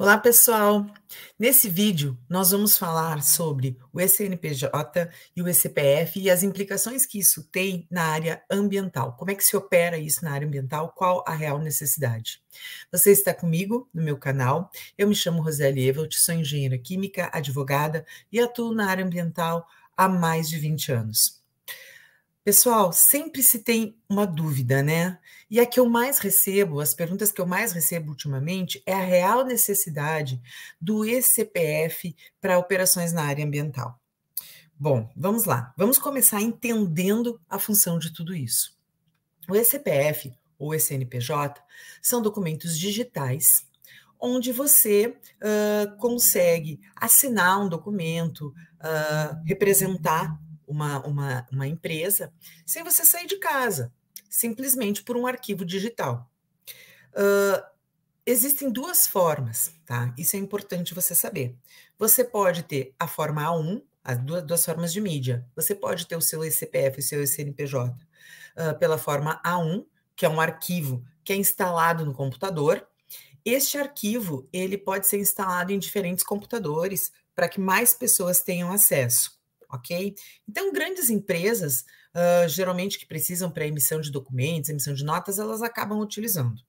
Olá, pessoal! Nesse vídeo, nós vamos falar sobre o ECNPJ e o ECPF e as implicações que isso tem na área ambiental. Como é que se opera isso na área ambiental? Qual a real necessidade? Você está comigo no meu canal. Eu me chamo Roseli Evelt, sou engenheira química, advogada e atuo na área ambiental há mais de 20 anos. Pessoal, sempre se tem uma dúvida, né? E a que eu mais recebo, as perguntas que eu mais recebo ultimamente, é a real necessidade do ECPF para operações na área ambiental. Bom, vamos lá. Vamos começar entendendo a função de tudo isso. O ECPF ou ECNPJ são documentos digitais onde você uh, consegue assinar um documento, uh, representar uma, uma, uma empresa sem você sair de casa, simplesmente por um arquivo digital. Uh, existem duas formas, tá? Isso é importante você saber. Você pode ter a forma A1, as duas, duas formas de mídia. Você pode ter o seu ECPF, o seu CNPJ, uh, ah, pela forma A1, que é um arquivo que é instalado no computador. Este arquivo ele pode ser instalado em diferentes computadores para que mais pessoas tenham acesso ok? Então, grandes empresas, uh, geralmente que precisam para emissão de documentos, emissão de notas, elas acabam utilizando.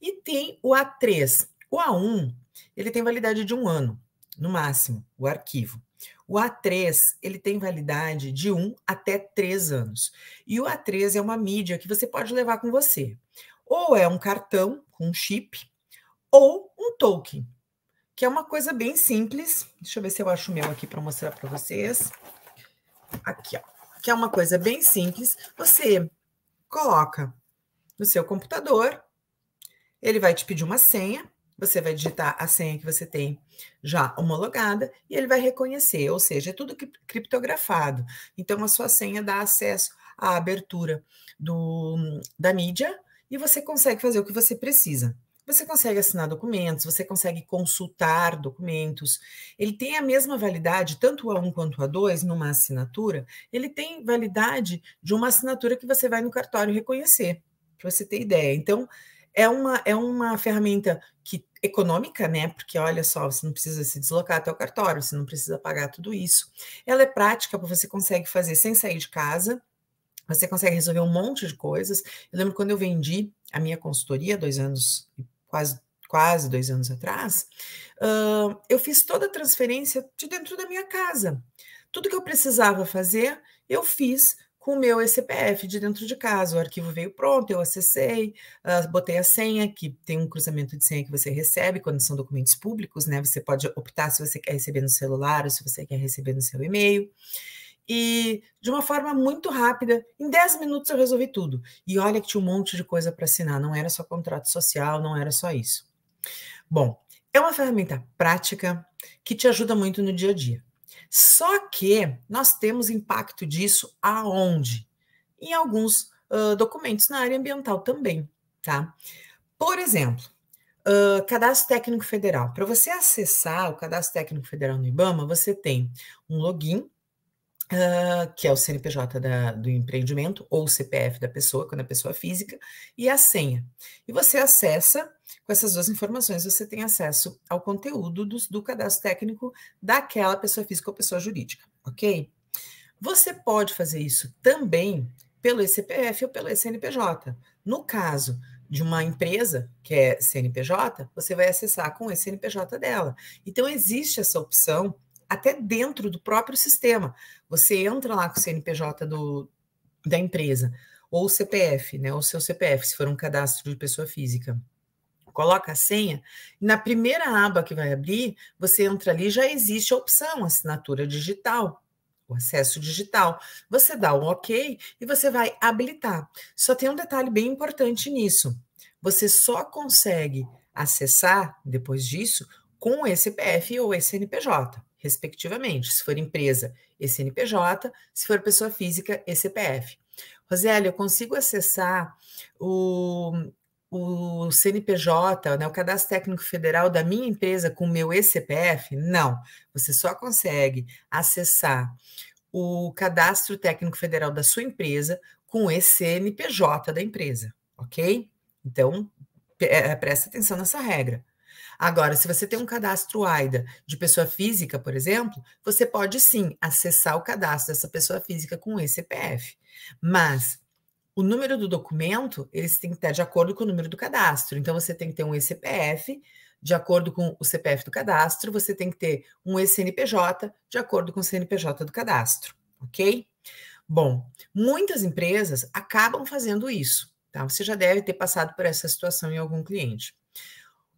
E tem o A3. O A1, ele tem validade de um ano, no máximo, o arquivo. O A3, ele tem validade de um até três anos. E o A3 é uma mídia que você pode levar com você. Ou é um cartão com chip, ou um token, que é uma coisa bem simples. Deixa eu ver se eu acho o meu aqui para mostrar para vocês. Aqui, ó. Que é uma coisa bem simples. Você coloca no seu computador, ele vai te pedir uma senha, você vai digitar a senha que você tem já homologada e ele vai reconhecer, ou seja, é tudo criptografado. Então, a sua senha dá acesso à abertura do, da mídia e você consegue fazer o que você precisa. Você consegue assinar documentos, você consegue consultar documentos. Ele tem a mesma validade, tanto o A1 quanto o A2, numa assinatura, ele tem validade de uma assinatura que você vai no cartório reconhecer, para você ter ideia. Então, é uma, é uma ferramenta que econômica, né? Porque olha só, você não precisa se deslocar até o cartório, você não precisa pagar tudo isso. Ela é prática, porque você consegue fazer sem sair de casa, você consegue resolver um monte de coisas. Eu lembro quando eu vendi a minha consultoria, dois anos e quase quase dois anos atrás, uh, eu fiz toda a transferência de dentro da minha casa. Tudo que eu precisava fazer, eu fiz com o meu ECPF de dentro de casa. O arquivo veio pronto, eu acessei, uh, botei a senha, que tem um cruzamento de senha que você recebe quando são documentos públicos, né? Você pode optar se você quer receber no celular ou se você quer receber no seu e-mail e de uma forma muito rápida, em 10 minutos eu resolvi tudo. E olha que tinha um monte de coisa para assinar, não era só contrato social, não era só isso. Bom, é uma ferramenta prática que te ajuda muito no dia a dia. Só que nós temos impacto disso aonde? Em alguns uh, documentos na área ambiental também, tá? Por exemplo, uh, Cadastro Técnico Federal. Para você acessar o Cadastro Técnico Federal no IBAMA, você tem um login, Uh, que é o CNPJ da, do empreendimento ou o CPF da pessoa, quando é pessoa física, e a senha. E você acessa, com essas duas informações, você tem acesso ao conteúdo do, do cadastro técnico daquela pessoa física ou pessoa jurídica, ok? Você pode fazer isso também pelo CPF ou pelo CNPJ. No caso de uma empresa que é CNPJ, você vai acessar com o CNPJ dela. Então, existe essa opção até dentro do próprio sistema. Você entra lá com o CNPJ do, da empresa, ou o CPF, né? O seu CPF, se for um cadastro de pessoa física. Coloca a senha, na primeira aba que vai abrir, você entra ali, já existe a opção assinatura digital, o acesso digital. Você dá um OK e você vai habilitar. Só tem um detalhe bem importante nisso. Você só consegue acessar, depois disso, com o CPF ou o CNPJ respectivamente. Se for empresa, esse se for pessoa física, esse CPF. Rosélia, eu consigo acessar o, o CNPJ, né, o Cadastro Técnico Federal da minha empresa com o meu eCPF? Não, você só consegue acessar o Cadastro Técnico Federal da sua empresa com o CNPJ da empresa, ok? Então, é, presta atenção nessa regra. Agora, se você tem um cadastro AIDA de pessoa física, por exemplo, você pode sim acessar o cadastro dessa pessoa física com esse CPF. Mas o número do documento, eles têm que estar de acordo com o número do cadastro. Então, você tem que ter um ECPF de acordo com o CPF do cadastro, você tem que ter um ECNPJ de acordo com o CNPJ do cadastro, ok? Bom, muitas empresas acabam fazendo isso, tá? Você já deve ter passado por essa situação em algum cliente.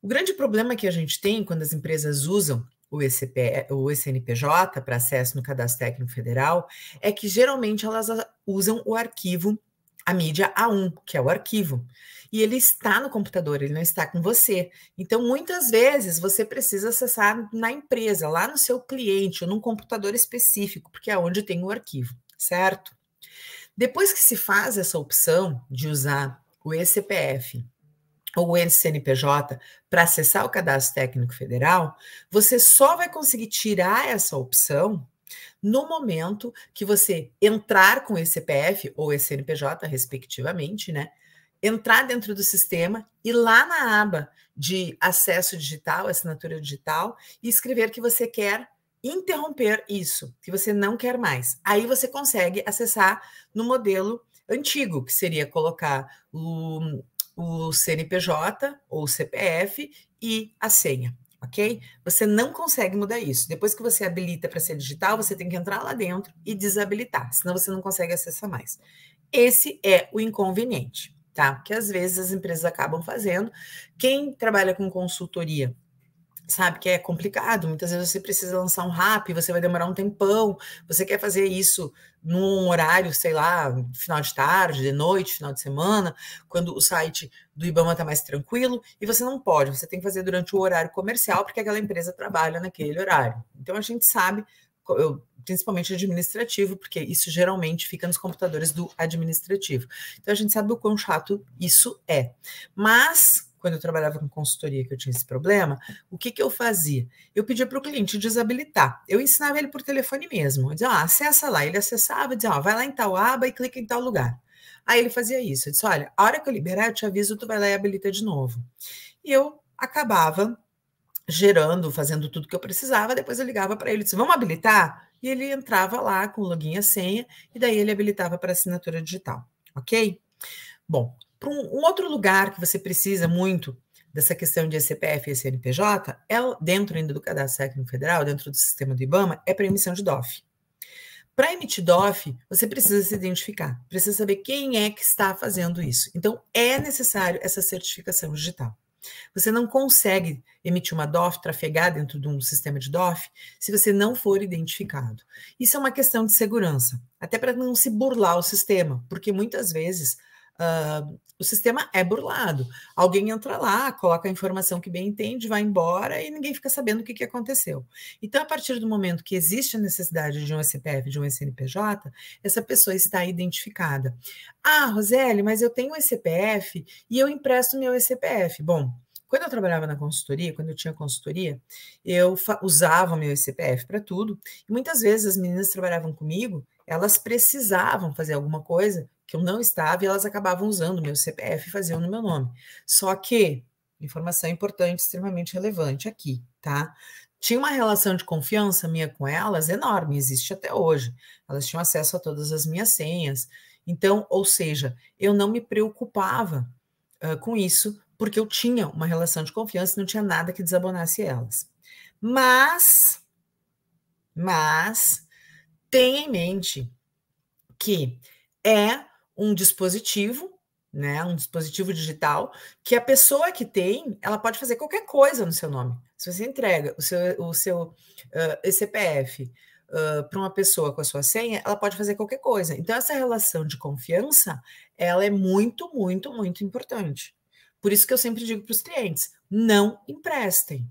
O grande problema que a gente tem quando as empresas usam o, ECP, eh, o SNPJ para acesso no Cadastro Técnico Federal é que geralmente elas usam o arquivo, a mídia A1, que é o arquivo. E ele está no computador, ele não está com você. Então, muitas vezes, você precisa acessar na empresa, lá no seu cliente, ou num computador específico, porque é onde tem o arquivo, certo? Depois que se faz essa opção de usar o ECPF ou o NCNPJ para acessar o Cadastro Técnico Federal, você só vai conseguir tirar essa opção no momento que você entrar com esse CPF ou esse CNPJ, respectivamente, né? Entrar dentro do sistema e lá na aba de acesso digital, assinatura digital, e escrever que você quer interromper isso, que você não quer mais. Aí você consegue acessar no modelo antigo, que seria colocar o o CNPJ ou CPF e a senha, ok? Você não consegue mudar isso. Depois que você habilita para ser digital, você tem que entrar lá dentro e desabilitar, senão você não consegue acessar mais. Esse é o inconveniente, tá? Que às vezes as empresas acabam fazendo. Quem trabalha com consultoria sabe que é complicado. Muitas vezes você precisa lançar um rap, você vai demorar um tempão. Você quer fazer isso num horário, sei lá, final de tarde, de noite, final de semana, quando o site do IBAMA está mais tranquilo, e você não pode, você tem que fazer durante o horário comercial, porque aquela empresa trabalha naquele horário. Então a gente sabe, eu, principalmente administrativo, porque isso geralmente fica nos computadores do administrativo. Então a gente sabe o quão chato isso é. Mas quando eu trabalhava com consultoria que eu tinha esse problema, o que, que eu fazia? Eu pedia para o cliente desabilitar. Eu ensinava ele por telefone mesmo. Eu dizia, acessa lá. Ele acessava, dizia, vai lá em tal aba e clica em tal lugar. Aí ele fazia isso. Eu disse, olha, a hora que eu liberar, eu te aviso, tu vai lá e habilita de novo. E eu acabava gerando, fazendo tudo que eu precisava. Depois eu ligava para ele e disse, vamos habilitar? E ele entrava lá com login e senha, e daí ele habilitava para assinatura digital, ok? Bom, para um, um, outro lugar que você precisa muito dessa questão de ECPF e CNPJ, é dentro ainda do Cadastro Técnico Federal, dentro do sistema do IBAMA, é para emissão de DOF. Para emitir DOF, você precisa se identificar, precisa saber quem é que está fazendo isso. Então, é necessário essa certificação digital. Você não consegue emitir uma DOF, trafegar dentro de um sistema de DOF, se você não for identificado. Isso é uma questão de segurança, até para não se burlar o sistema, porque muitas vezes uh, o sistema é burlado. Alguém entra lá, coloca a informação que bem entende, vai embora e ninguém fica sabendo o que, que aconteceu. Então, a partir do momento que existe a necessidade de um SPF, de um SNPJ, essa pessoa está identificada. Ah, Roseli, mas eu tenho um SPF e eu empresto meu SPF. Bom, quando eu trabalhava na consultoria, quando eu tinha consultoria, eu usava meu CPF para tudo. E muitas vezes as meninas trabalhavam comigo, elas precisavam fazer alguma coisa que eu não estava e elas acabavam usando o meu CPF e faziam no meu nome. Só que, informação importante, extremamente relevante aqui, tá? Tinha uma relação de confiança minha com elas enorme, existe até hoje. Elas tinham acesso a todas as minhas senhas. Então, ou seja, eu não me preocupava uh, com isso, porque eu tinha uma relação de confiança e não tinha nada que desabonasse elas. Mas, mas, tenha em mente que é um dispositivo, né, um dispositivo digital, que a pessoa que tem, ela pode fazer qualquer coisa no seu nome. Se você entrega o seu, o seu uh, CPF uh, para uma pessoa com a sua senha, ela pode fazer qualquer coisa. Então, essa relação de confiança, ela é muito, muito, muito importante. Por isso que eu sempre digo para os clientes, não emprestem.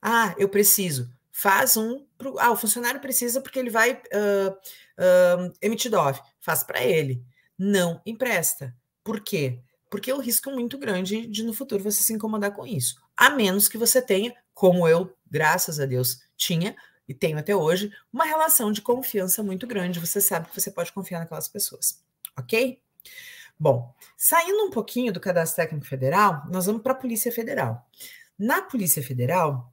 Ah, eu preciso. Faz um. Pro... Ah, o funcionário precisa porque ele vai uh, uh, emitir DOF. Faz para ele não empresta. Por quê? Porque o é risco é muito grande de no futuro você se incomodar com isso. A menos que você tenha, como eu, graças a Deus, tinha e tenho até hoje, uma relação de confiança muito grande. Você sabe que você pode confiar naquelas pessoas, ok? Bom, saindo um pouquinho do Cadastro Técnico Federal, nós vamos para a Polícia Federal. Na Polícia Federal,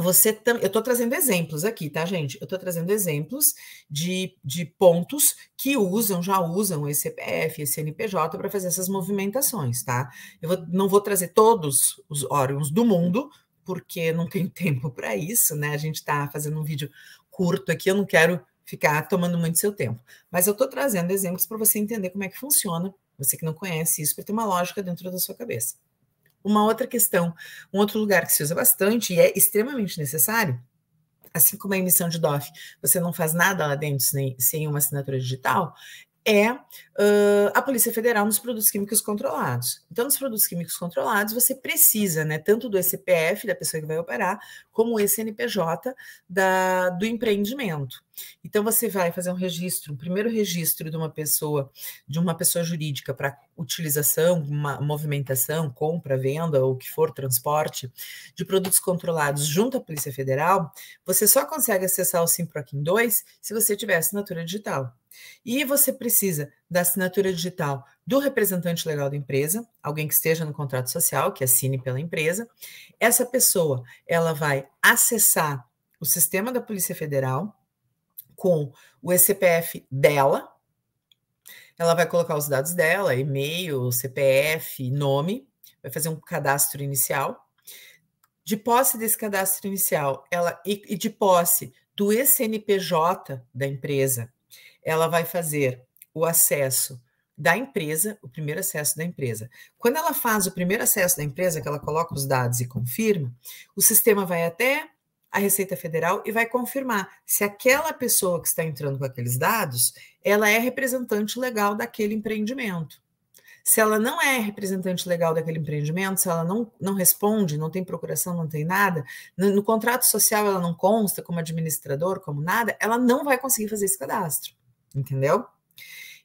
você tam... eu estou trazendo exemplos aqui, tá, gente? Eu estou trazendo exemplos de, de pontos que usam, já usam esse CPF, esse NPJ para fazer essas movimentações, tá? Eu vou, não vou trazer todos os órgãos do mundo, porque não tem tempo para isso, né? A gente está fazendo um vídeo curto aqui, eu não quero ficar tomando muito seu tempo. Mas eu estou trazendo exemplos para você entender como é que funciona, você que não conhece isso, para ter uma lógica dentro da sua cabeça. Uma outra questão, um outro lugar que se usa bastante e é extremamente necessário, assim como a emissão de DOF, você não faz nada lá dentro sem, sem uma assinatura digital, é uh, a Polícia Federal nos produtos químicos controlados. Então, nos produtos químicos controlados, você precisa, né, tanto do SPF, da pessoa que vai operar, como o SNPJ da, do empreendimento. Então, você vai fazer um registro, um primeiro registro de uma pessoa, de uma pessoa jurídica para utilização, uma movimentação, compra, venda, ou o que for, transporte, de produtos controlados junto à Polícia Federal, você só consegue acessar o Simproquim 2 se você tiver assinatura digital. E você precisa da assinatura digital do representante legal da empresa, alguém que esteja no contrato social, que assine pela empresa. Essa pessoa, ela vai acessar o sistema da Polícia Federal com o CPF dela. Ela vai colocar os dados dela, e-mail, CPF, nome, vai fazer um cadastro inicial. De posse desse cadastro inicial, ela e, e de posse do CNPJ da empresa, ela vai fazer o acesso da empresa, o primeiro acesso da empresa. Quando ela faz o primeiro acesso da empresa, que ela coloca os dados e confirma, o sistema vai até a Receita Federal e vai confirmar se aquela pessoa que está entrando com aqueles dados, ela é representante legal daquele empreendimento. Se ela não é representante legal daquele empreendimento, se ela não, não responde, não tem procuração, não tem nada, no, no contrato social ela não consta como administrador, como nada, ela não vai conseguir fazer esse cadastro, entendeu?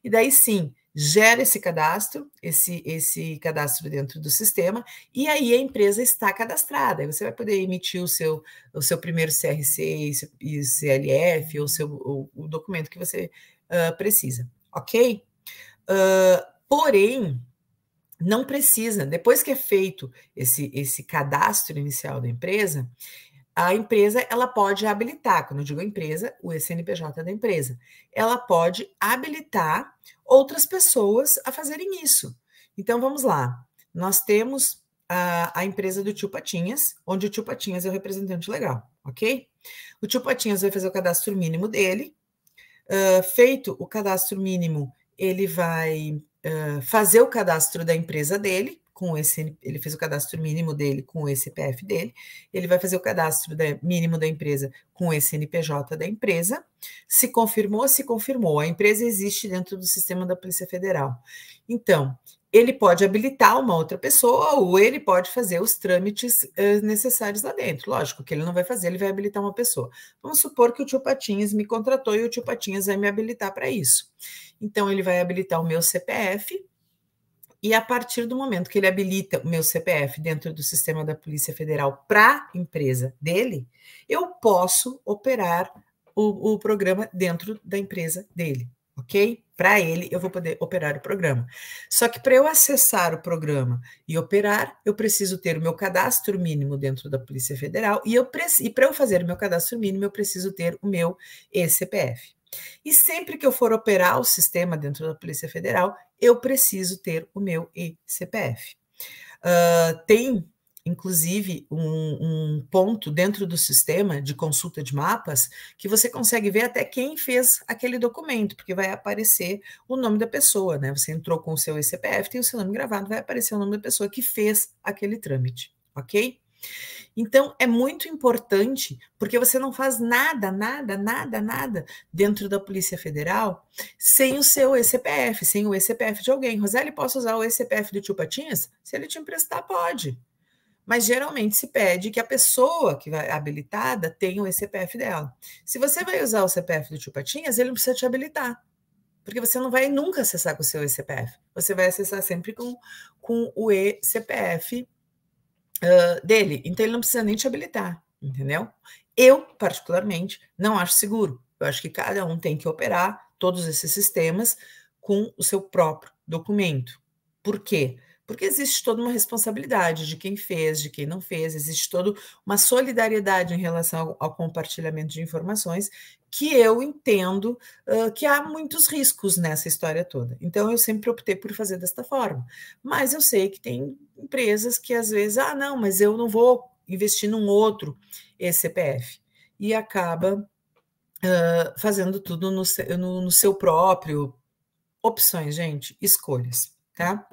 E daí sim, gera esse cadastro, esse, esse cadastro dentro do sistema, e aí a empresa está cadastrada. Aí você vai poder emitir o seu, o seu primeiro CRC e CLF, ou seu, o, o documento que você uh, precisa, ok? Uh, Porém, não precisa, depois que é feito esse, esse cadastro inicial da empresa, a empresa ela pode habilitar, quando eu digo empresa, o CNPJ da empresa, ela pode habilitar outras pessoas a fazerem isso. Então vamos lá, nós temos a, a empresa do Tio Patinhas, onde o Tio Patinhas é o representante legal, ok? O Tio Patinhas vai fazer o cadastro mínimo dele. Uh, feito o cadastro mínimo, ele vai fazer o cadastro da empresa dele, com esse, ele fez o cadastro mínimo dele com o CPF dele, ele vai fazer o cadastro da, mínimo da empresa com o CNPJ da empresa. Se confirmou, se confirmou. A empresa existe dentro do sistema da Polícia Federal. Então, ele pode habilitar uma outra pessoa ou ele pode fazer os trâmites uh, necessários lá dentro. Lógico que ele não vai fazer, ele vai habilitar uma pessoa. Vamos supor que o tio Patinhas me contratou e o tio Patinhas vai me habilitar para isso. Então, ele vai habilitar o meu CPF. E a partir do momento que ele habilita o meu CPF dentro do sistema da Polícia Federal para a empresa dele, eu posso operar o, o programa dentro da empresa dele ok? Para ele, eu vou poder operar o programa. Só que para eu acessar o programa e operar, eu preciso ter o meu cadastro mínimo dentro da Polícia Federal e, eu e para eu fazer o meu cadastro mínimo, eu preciso ter o meu eCPF. E sempre que eu for operar o sistema dentro da Polícia Federal, eu preciso ter o meu eCPF. Uh, tem inclusive, um, um ponto dentro do sistema de consulta de mapas que você consegue ver até quem fez aquele documento, porque vai aparecer o nome da pessoa, né? Você entrou com o seu eCPF, tem o seu nome gravado, vai aparecer o nome da pessoa que fez aquele trâmite, ok? Então, é muito importante, porque você não faz nada, nada, nada, nada dentro da Polícia Federal sem o seu ECPF, sem o ECPF de alguém. Roseli, posso usar o ECPF do tio Patinhas? Se ele te emprestar, pode mas geralmente se pede que a pessoa que vai habilitada tenha o CPF dela. Se você vai usar o CPF do Tio Patinhas, ele não precisa te habilitar, porque você não vai nunca acessar com o seu eCPF. Você vai acessar sempre com, com o eCPF uh, dele. Então ele não precisa nem te habilitar, entendeu? Eu, particularmente, não acho seguro. Eu acho que cada um tem que operar todos esses sistemas com o seu próprio documento. Por quê? Porque existe toda uma responsabilidade de quem fez, de quem não fez, existe toda uma solidariedade em relação ao, compartilhamento de informações, que eu entendo uh, que há muitos riscos nessa história toda. Então, eu sempre optei por fazer desta forma. Mas eu sei que tem empresas que às vezes, ah, não, mas eu não vou investir num outro CPF E acaba uh, fazendo tudo no, no, no seu próprio. Opções, gente, escolhas, tá?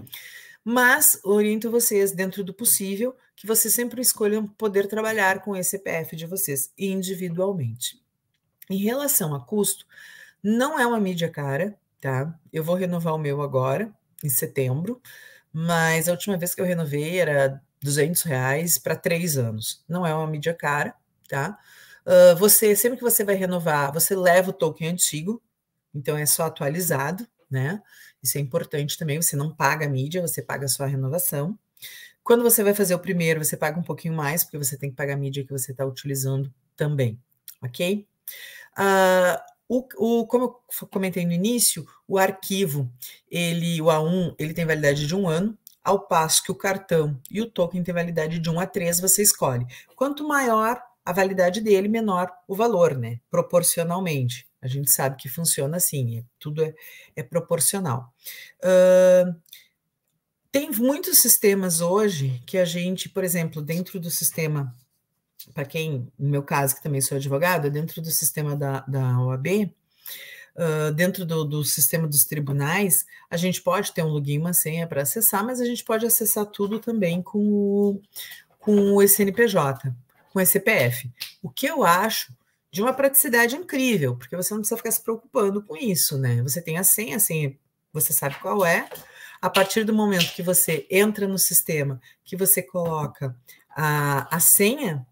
mas oriento vocês, dentro do possível, que vocês sempre escolham poder trabalhar com esse CPF de vocês individualmente. Em relação a custo, não é uma mídia cara, tá? Eu vou renovar o meu agora, em setembro, mas a última vez que eu renovei era 200 reais para três anos. Não é uma mídia cara, tá? Uh, você, sempre que você vai renovar, você leva o token antigo, então é só atualizado, né? Isso é importante também. Você não paga a mídia, você paga a sua renovação. Quando você vai fazer o primeiro, você paga um pouquinho mais, porque você tem que pagar a mídia que você está utilizando também, ok? Uh, o, o, como eu comentei no início, o arquivo, ele, o A1, ele tem validade de um ano, ao passo que o cartão e o token têm validade de um a três você escolhe. Quanto maior a validade dele, menor o valor, né? Proporcionalmente. A gente sabe que funciona assim, é, tudo é, é proporcional. Uh, tem muitos sistemas hoje que a gente, por exemplo, dentro do sistema, para quem, no meu caso, que também sou advogada, dentro do sistema da, da OAB, uh, dentro do, do, sistema dos tribunais, a gente pode ter um login, uma senha para acessar, mas a gente pode acessar tudo também com o, com o SNPJ com CPF, O que eu acho de uma praticidade incrível, porque você não precisa ficar se preocupando com isso, né? Você tem a senha, a senha você sabe qual é. A partir do momento que você entra no sistema, que você coloca a, a senha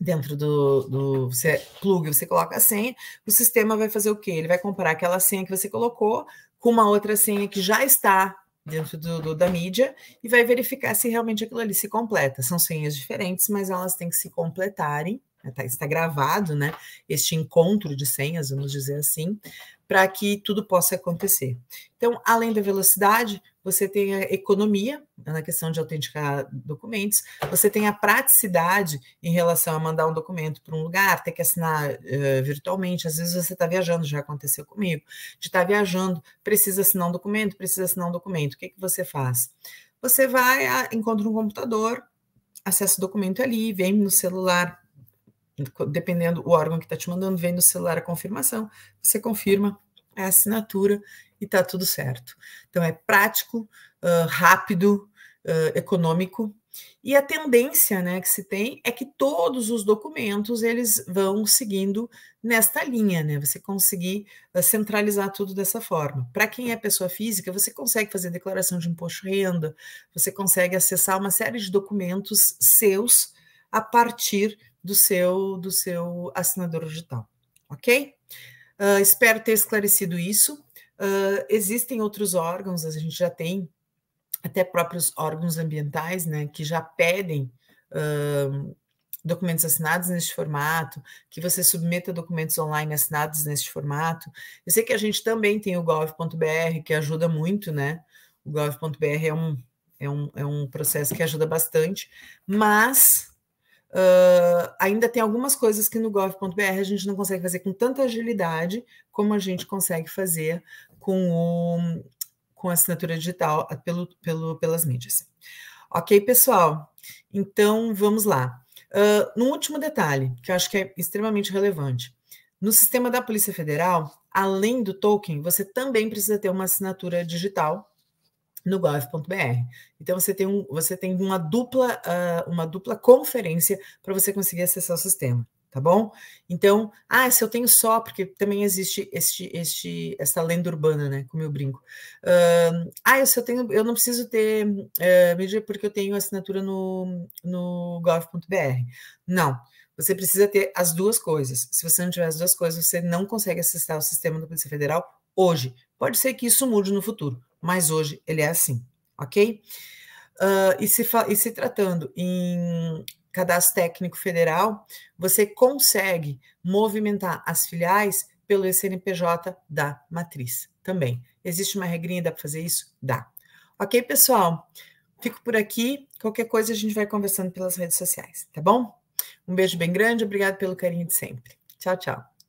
dentro do, do você você coloca a senha, o sistema vai fazer o quê? Ele vai comparar aquela senha que você colocou com uma outra senha que já está dentro do, do, da mídia e vai verificar se realmente aquilo ali se completa. São senhas diferentes, mas elas têm que se completarem. Está, né, está gravado, né? Este encontro de senhas, vamos dizer assim, para que tudo possa acontecer. Então, além da velocidade, você tem a economia né, na questão de autenticar documentos, você tem a praticidade em relação a mandar um documento para um lugar, ter que assinar uh, virtualmente, às vezes você está viajando, já aconteceu comigo, de estar tá viajando, precisa assinar um documento, precisa assinar um documento, o que, que você faz? Você vai, a, encontra um computador, acessa o documento ali, vem no celular, dependendo o órgão que está te mandando, vem no celular a confirmação, você confirma a assinatura e está tudo certo. Então é prático, uh, rápido, uh, econômico. E a tendência né, que se tem é que todos os documentos eles vão seguindo nesta linha, né? Você conseguir centralizar tudo dessa forma. Para quem é pessoa física, você consegue fazer declaração de imposto de renda, você consegue acessar uma série de documentos seus a partir do seu do seu assinador digital, ok? Uh, espero ter esclarecido isso. Uh, existem outros órgãos, a gente já tem até próprios órgãos ambientais, né, que já pedem uh, documentos assinados neste formato, que você submeta documentos online assinados neste formato. Eu sei que a gente também tem o gov.br, que ajuda muito, né? O gov.br é um, é, um, é um processo que ajuda bastante, mas Uh, ainda tem algumas coisas que no gov.br a gente não consegue fazer com tanta agilidade como a gente consegue fazer com, o, com a assinatura digital pelo, pelo, pelas mídias. Ok, pessoal? Então, vamos lá. Uh, ah, no último detalhe, que eu acho que é extremamente relevante. No sistema da Polícia Federal, além do token, você também precisa ter uma assinatura digital no gov.br. Então você tem, um, você tem uma dupla uh, uma dupla conferência para você conseguir acessar o sistema, tá bom? Então, ah, se eu tenho só, porque também existe este, este essa lenda urbana, né, como eu brinco. Uh, ah, se eu tenho, eu não preciso ter uh, porque eu tenho assinatura no no gov.br. Não. Você precisa ter as duas coisas. Se você não tiver as duas coisas, você não consegue acessar o sistema da Polícia Federal hoje. Pode ser que isso mude no futuro mas hoje ele é assim, ok? Uh, e, se e se tratando em cadastro técnico federal, você consegue movimentar as filiais pelo SNPJ da matriz também. Existe uma regrinha, dá para fazer isso? Dá. Ok, pessoal? Fico por aqui. Qualquer coisa a gente vai conversando pelas redes sociais, tá bom? Um beijo bem grande, obrigado pelo carinho de sempre. Tchau, tchau.